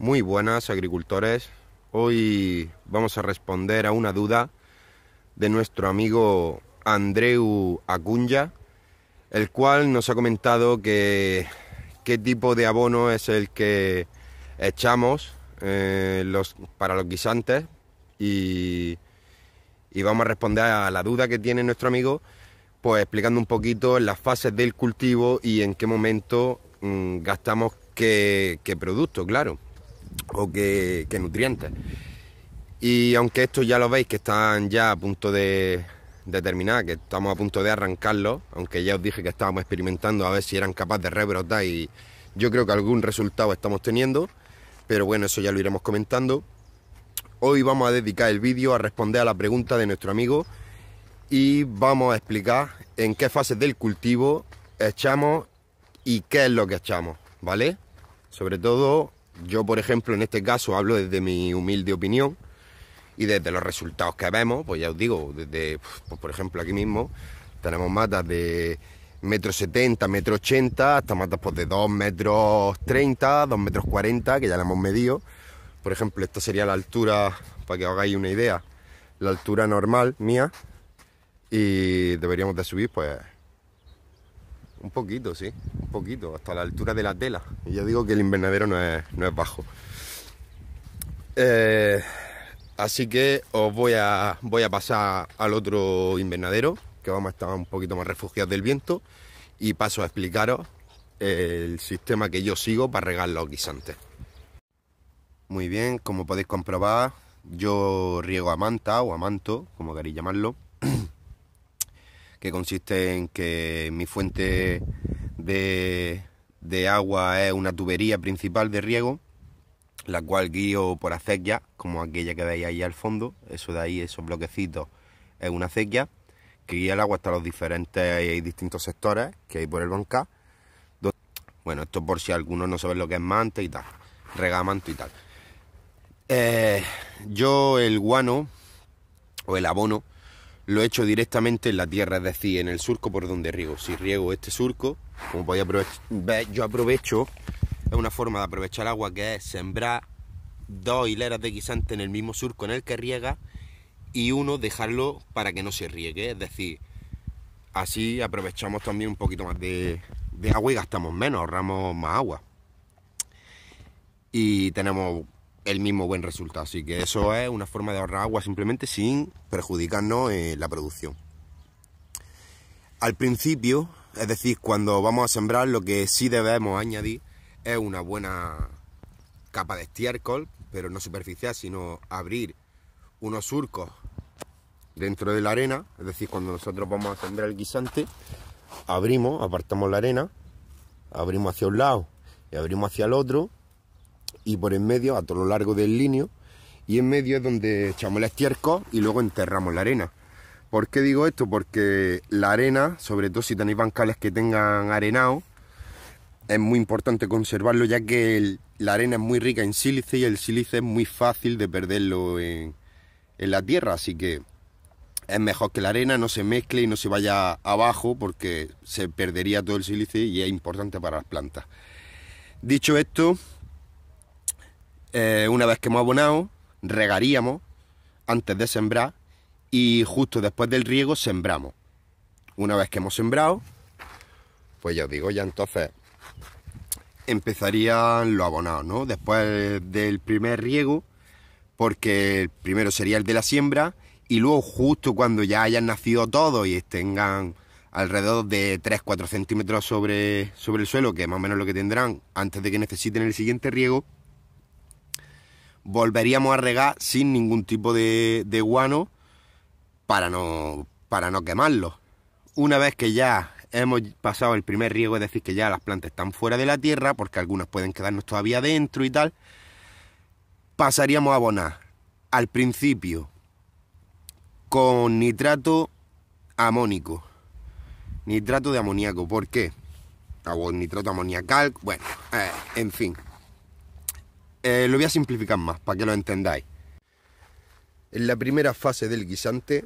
Muy buenas agricultores, hoy vamos a responder a una duda de nuestro amigo Andreu Acuña, el cual nos ha comentado que qué tipo de abono es el que echamos eh, para los guisantes y, vamos a responder a la duda que tiene nuestro amigo, pues explicando un poquito las fases del cultivo y en qué momento mm, gastamos qué producto, claro o que, nutrientes. Y aunque esto ya lo veis que están ya a punto de, terminar, que estamos a punto de arrancarlos, aunque ya os dije que estábamos experimentando a ver si eran capaces de rebrotar y yo creo que algún resultado estamos teniendo, pero bueno, eso ya lo iremos comentando. Hoy vamos a dedicar el vídeo a responder a la pregunta de nuestro amigo y vamos a explicar en qué fase del cultivo echamos y qué es lo que echamos, ¿vale? Sobre todo yo, por ejemplo, en este caso hablo desde mi humilde opinión y desde los resultados que vemos, pues ya os digo, desde, pues, por ejemplo, aquí mismo tenemos matas de metro setenta, metro ochenta, hasta matas pues, de 2 metros 30, 2 metros 40, que ya la hemos medido. Por ejemplo, esta sería la altura, para que os hagáis una idea, la altura normal mía. Y deberíamos de subir, pues, un poquito, sí, un poquito, hasta la altura de la tela. Y yo digo que el invernadero no es, bajo. Eh, así que os voy a, voy a pasar al otro invernadero, que vamos a estar un poquito más refugiados del viento, y paso a explicaros eh, el sistema que yo sigo para regar los guisantes. Muy bien, como podéis comprobar, yo riego a manta o a manto, como queréis llamarlo. que consiste en que mi fuente de, agua es una tubería principal de riego, la cual guío por acequia como aquella que veis ahí al fondo, eso de ahí, esos bloquecitos, es una acequia que guía el agua hasta los diferentes distintos sectores que hay por el banca. Bueno, esto por si algunos no saben lo que es mante y tal, regamante y tal. Eh, yo el guano o el abono lo he hecho directamente en la tierra, es decir, en el surco por donde riego. Si riego este surco, como podéis ver, yo aprovecho, es una forma de aprovechar agua que es sembrar dos hileras de guisante en el mismo surco en el que riega y uno dejarlo para que no se riegue, es decir, así aprovechamos también un poquito más de, de agua y gastamos menos, ahorramos más agua. Y tenemos el mismo buen resultado. Así que eso es una forma de ahorrar agua simplemente sin perjudicarnos en eh, la producción. Al principio, es decir, cuando vamos a sembrar, lo que sí debemos añadir es una buena capa de estiércol, pero no superficial, sino abrir unos surcos dentro de la arena, es decir, cuando nosotros vamos a sembrar el guisante, abrimos, apartamos la arena, abrimos hacia un lado y abrimos hacia el otro y por en medio, a todo lo largo del línio y en medio es donde echamos el estiércol y luego enterramos la arena. ¿Por qué digo esto? Porque la arena, sobre todo si tenéis bancales que tengan arenado, es muy importante conservarlo ya que la arena es muy rica en sílice y el sílice es muy fácil de perderlo en, en la tierra, así que es mejor que la arena no se mezcle y no se vaya abajo porque se perdería todo el sílice y es importante para las plantas. Dicho esto, eh, una vez que hemos abonado, regaríamos antes de sembrar y justo después del riego sembramos. Una vez que hemos sembrado, pues ya os digo, ya entonces empezarían los abonados, ¿no? Después del primer riego, porque el primero sería el de la siembra y luego justo cuando ya hayan nacido todos y tengan alrededor de 3-4 centímetros sobre, sobre el suelo, que más o menos lo que tendrán antes de que necesiten el siguiente riego, volveríamos a regar sin ningún tipo de, guano para no, para no quemarlo. Una vez que ya hemos pasado el primer riego, es decir, que ya las plantas están fuera de la tierra, porque algunas pueden quedarnos todavía dentro y tal, pasaríamos a abonar al principio con nitrato amónico, nitrato de amoníaco, ¿por qué? O nitrato amoniacal, bueno, eh, en fin, eh, lo voy a simplificar más para que lo entendáis. En la primera fase del guisante,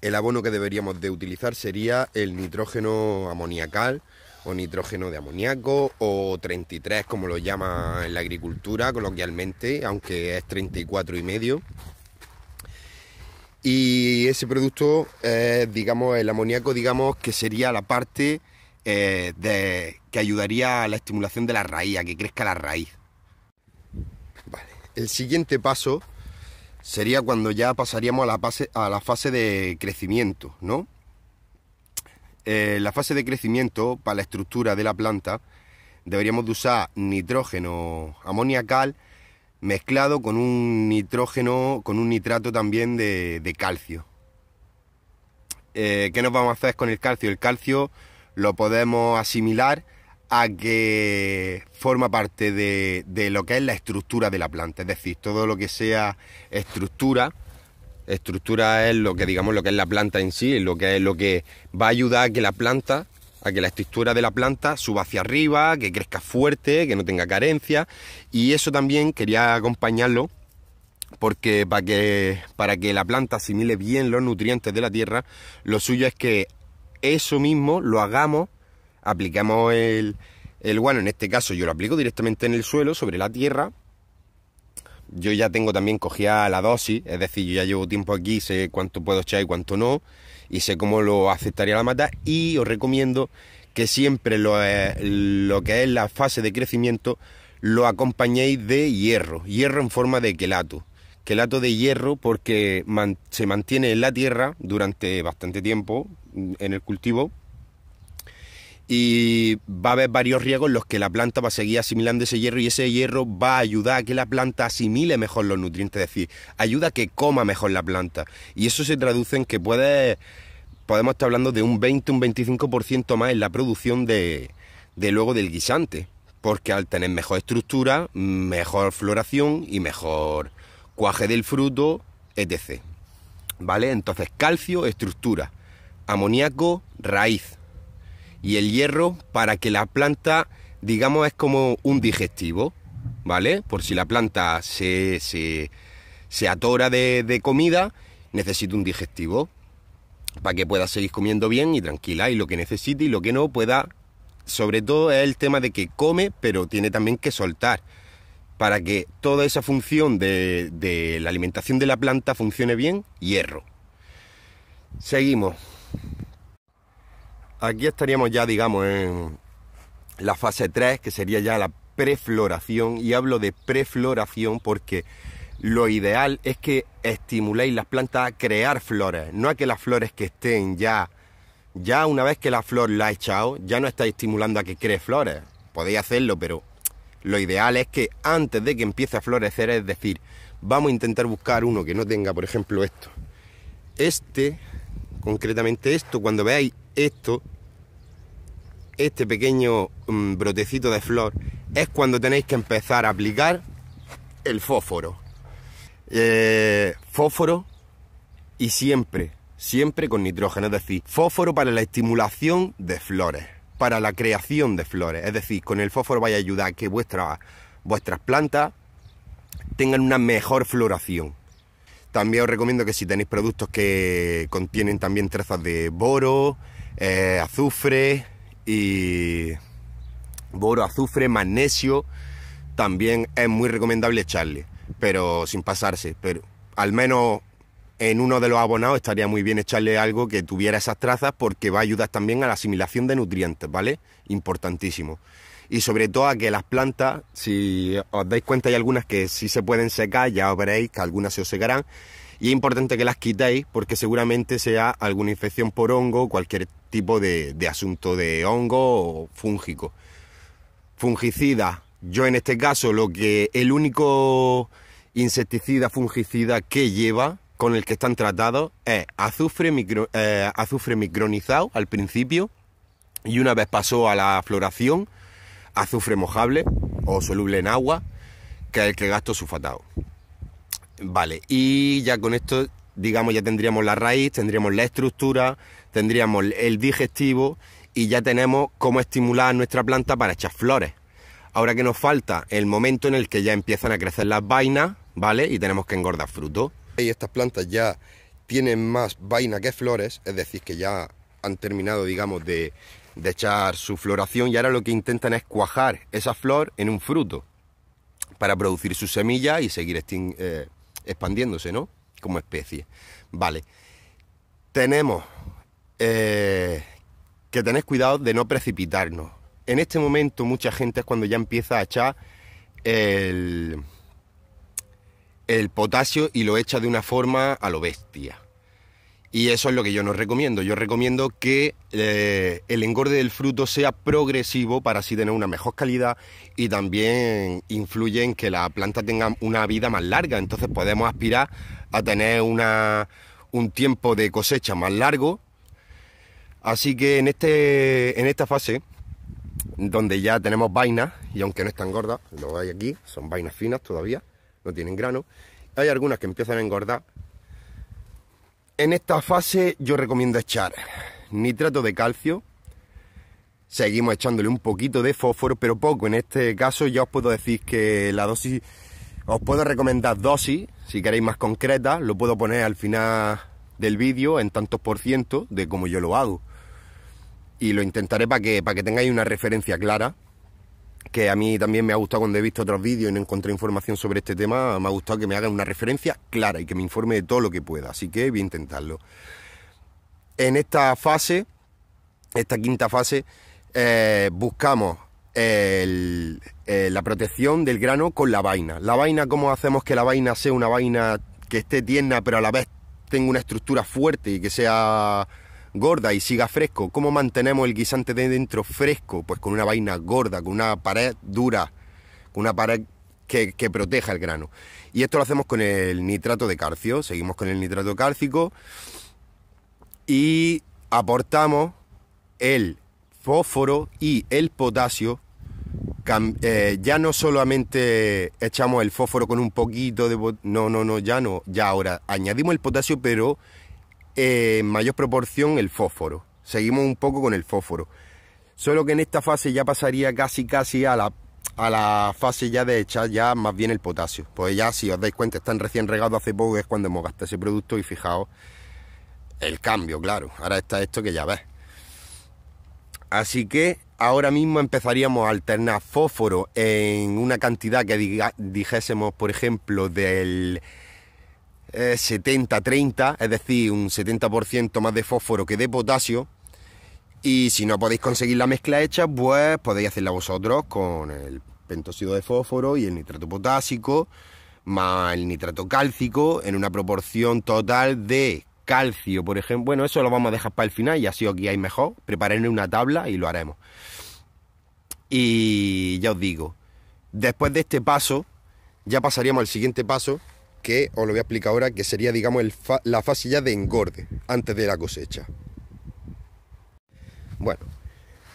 el abono que deberíamos de utilizar sería el nitrógeno amoniacal o nitrógeno de amoníaco, o 33 como lo llama en la agricultura coloquialmente, aunque es 34 y medio. Y ese producto digamos, el amoníaco, digamos, que sería la parte eh, que ayudaría a la estimulación de la raíz, a que crezca la raíz el siguiente paso sería cuando ya pasaríamos a la fase, a la fase de crecimiento, ¿no? Eh, la fase de crecimiento para la estructura de la planta deberíamos de usar nitrógeno amoniacal mezclado con un nitrógeno, con un nitrato también de, calcio. Eh, ¿Qué nos vamos a hacer con el calcio? El calcio lo podemos asimilar a que forma parte de, lo que es la estructura de la planta, es decir, todo lo que sea estructura, estructura es lo que digamos lo que es la planta en sí, lo que es lo que va a ayudar a que la planta, a que la estructura de la planta suba hacia arriba, que crezca fuerte, que no tenga carencia, y eso también quería acompañarlo porque para que, para que la planta asimile bien los nutrientes de la tierra, lo suyo es que eso mismo lo hagamos aplicamos el, guano, en este caso yo lo aplico directamente en el suelo, sobre la tierra. Yo ya tengo también cogida la dosis, es decir, yo ya llevo tiempo aquí, sé cuánto puedo echar y cuánto no, y sé cómo lo aceptaría la mata, y os recomiendo que siempre lo, eh, que es la fase de crecimiento lo acompañéis de hierro, hierro en forma de quelato, quelato de hierro porque se mantiene en la tierra durante bastante tiempo en el cultivo y va a haber varios riegos en los que la planta va a seguir asimilando ese hierro y ese hierro va a ayudar a que la planta asimile mejor los nutrientes, es decir, ayuda a que coma mejor la planta. Y eso se traduce en que puede, podemos estar hablando de un 20, un 25% más en la producción de, de luego del guisante, porque al tener mejor estructura, mejor floración y mejor cuaje del fruto, etc. ¿Vale? Entonces, calcio, estructura, amoníaco, raíz y el hierro para que la planta, digamos, es como un digestivo, ¿vale? Por si la planta se, se, atora de, comida, necesita un digestivo para que pueda seguir comiendo bien y tranquila y lo que necesite y lo que no pueda. Sobre todo es el tema de que come, pero tiene también que soltar para que toda esa función de la alimentación de la planta funcione bien, hierro. Seguimos. Aquí estaríamos ya, digamos, en la fase 3, que sería ya la prefloración. Y hablo de prefloración porque lo ideal es que estimuléis las plantas a crear flores, no a que las flores que estén ya, ya una vez que la flor la ha echado, ya no estáis estimulando a que cree flores. Podéis hacerlo, pero lo ideal es que antes de que empiece a florecer, es decir, vamos a intentar buscar uno que no tenga, por ejemplo, esto. Este, concretamente esto, cuando veáis esto, este pequeño mm, brotecito de flor, es cuando tenéis que empezar a aplicar el fósforo. Eh, fósforo y siempre, siempre con nitrógeno, es decir, fósforo para la estimulación de flores, para la creación de flores, es decir, con el fósforo vais a ayudar a que vuestras plantas tengan una mejor floración. También os recomiendo que si tenéis productos que contienen también trazas de boro, eh, azufre y boro, azufre, magnesio, también es muy recomendable echarle, pero sin pasarse, pero al menos en uno de los abonados estaría muy bien echarle algo que tuviera esas trazas porque va a ayudar también a la asimilación de nutrientes, ¿vale? Importantísimo. Y sobre todo a que las plantas, si os dais cuenta hay algunas que sí se pueden secar, ya veréis que algunas se os secarán y es importante que las quitéis porque seguramente sea alguna infección por hongo, cualquier tipo de, asunto de hongo o fúngico. Fungicida, yo en este caso lo que el único insecticida fungicida que lleva con el que están tratados es azufre, eh, azufre micronizado al principio y una vez pasó a la floración azufre mojable o soluble en agua que es el que gasto sulfatado. Vale, y ya con esto, digamos, ya tendríamos la raíz, tendríamos la estructura, tendríamos el digestivo y ya tenemos cómo estimular nuestra planta para echar flores. Ahora que nos falta el momento en el que ya empiezan a crecer las vainas, ¿vale? Y tenemos que engordar frutos. Y estas plantas ya tienen más vaina que flores, es decir, que ya han terminado, digamos, de, echar su floración y ahora lo que intentan es cuajar esa flor en un fruto para producir sus semillas y seguir eh, expandiéndose, ¿no? Como especie. Vale. Tenemos eh, que tener cuidado de no precipitarnos. En este momento mucha gente es cuando ya empieza a echar el potasio y lo echa de una forma a lo bestia. Y eso es lo que yo no recomiendo. Yo recomiendo que eh, el engorde del fruto sea progresivo para así tener una mejor calidad y también influye en que la planta tenga una vida más larga. Entonces podemos aspirar a tener una, un tiempo de cosecha más largo. Así que en, este, en esta fase, donde ya tenemos vainas, y aunque no están gordas, lo hay aquí, son vainas finas todavía, no tienen grano, hay algunas que empiezan a engordar en esta fase yo recomiendo echar nitrato de calcio, seguimos echándole un poquito de fósforo, pero poco. En este caso ya os puedo decir que la dosis, os puedo recomendar dosis, si queréis más concreta lo puedo poner al final del vídeo en tantos por ciento de como yo lo hago. Y lo intentaré para que, para que tengáis una referencia clara que a mí también me ha gustado cuando he visto otros vídeos y no encontré información sobre este tema, me ha gustado que me hagan una referencia clara y que me informe de todo lo que pueda, así que voy a intentarlo. En esta fase, esta quinta fase, eh, buscamos eh, la protección del grano con la vaina. La vaina, ¿cómo hacemos que la vaina sea una vaina que esté tierna pero a la vez tenga una estructura fuerte y que sea gorda y siga fresco. ¿Cómo mantenemos el guisante de dentro fresco? Pues con una vaina gorda, con una pared dura, con una pared que, proteja el grano. Y esto lo hacemos con el nitrato de calcio, seguimos con el nitrato cálcico y aportamos el fósforo y el potasio. Eh, ya no solamente echamos el fósforo con un poquito de... No, no, no, ya no, ya ahora añadimos el potasio, pero en mayor proporción el fósforo. Seguimos un poco con el fósforo. Solo que en esta fase ya pasaría casi casi a la, fase ya de echar ya más bien el potasio. Pues ya si os dais cuenta están recién regados hace poco, es cuando hemos gastado ese producto y fijaos el cambio, claro. Ahora está esto que ya ves. Así que ahora mismo empezaríamos a alternar fósforo en una cantidad que dijésemos, por ejemplo, del 70-30, es decir, un 70% más de fósforo que de potasio. Y si no podéis conseguir la mezcla hecha, pues podéis hacerla vosotros con el pentóxido de fósforo y el nitrato potásico, más el nitrato cálcico, en una proporción total de calcio, por ejemplo. Bueno, eso lo vamos a dejar para el final y así os hay mejor. Prepararé una tabla y lo haremos. Y ya os digo, después de este paso, ya pasaríamos al siguiente paso, que os lo voy a explicar ahora, que sería, digamos, la fase ya de engorde antes de la cosecha. Bueno,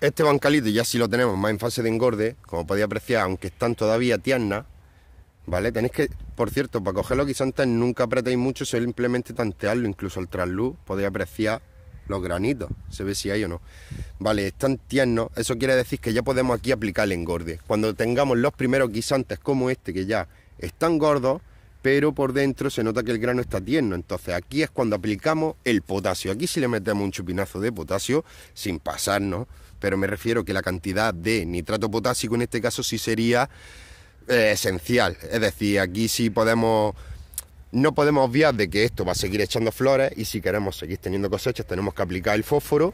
este bancalito ya si lo tenemos más en fase de engorde, como podéis apreciar, aunque están todavía tiernas, ¿vale? Tenéis que, por cierto, para coger los guisantes nunca apretéis mucho, simplemente tantearlo, incluso el trasluz, podéis apreciar los granitos, se ve si hay o no. Vale, están tiernos, eso quiere decir que ya podemos aquí aplicar el engorde. Cuando tengamos los primeros guisantes como este, que ya están gordos, pero por dentro se nota que el grano está tierno. Entonces aquí es cuando aplicamos el potasio. Aquí si le metemos un chupinazo de potasio, sin pasarnos, pero me refiero que la cantidad de nitrato potásico en este caso sí sería eh, esencial. Es decir, aquí sí podemos... No podemos obviar de que esto va a seguir echando flores y si queremos seguir teniendo cosechas tenemos que aplicar el fósforo,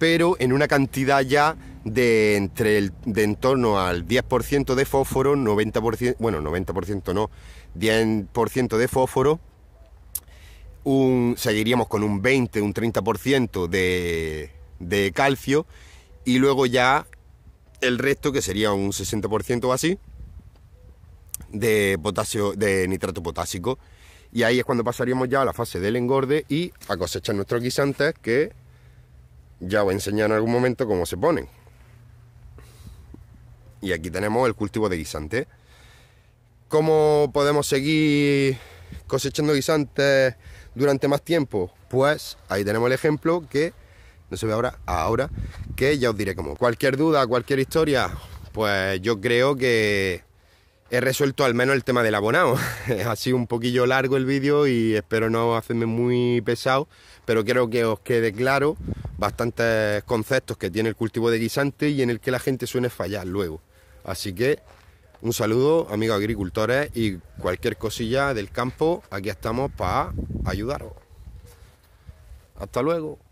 pero en una cantidad ya de entre el, de en torno al 10% de fósforo, 90%, bueno, 90% no, 10% de fósforo, un, seguiríamos con un 20, un 30% de, de calcio y luego ya el resto, que sería un 60% o así, de, potasio, de nitrato potásico. Y ahí es cuando pasaríamos ya a la fase del engorde y a cosechar nuestros guisantes que ya voy a enseñar en algún momento cómo se ponen. Y aquí tenemos el cultivo de guisantes. ¿Cómo podemos seguir cosechando guisantes durante más tiempo? Pues ahí tenemos el ejemplo que no se ve ahora, ahora, que ya os diré cómo. Cualquier duda, cualquier historia, pues yo creo que he resuelto al menos el tema del abonado. ha sido un poquillo largo el vídeo y espero no hacerme muy pesado, pero quiero que os quede claro bastantes conceptos que tiene el cultivo de guisantes y en el que la gente suele fallar luego. Así que un saludo, amigos agricultores, y cualquier cosilla del campo, aquí estamos para ayudaros. Hasta luego.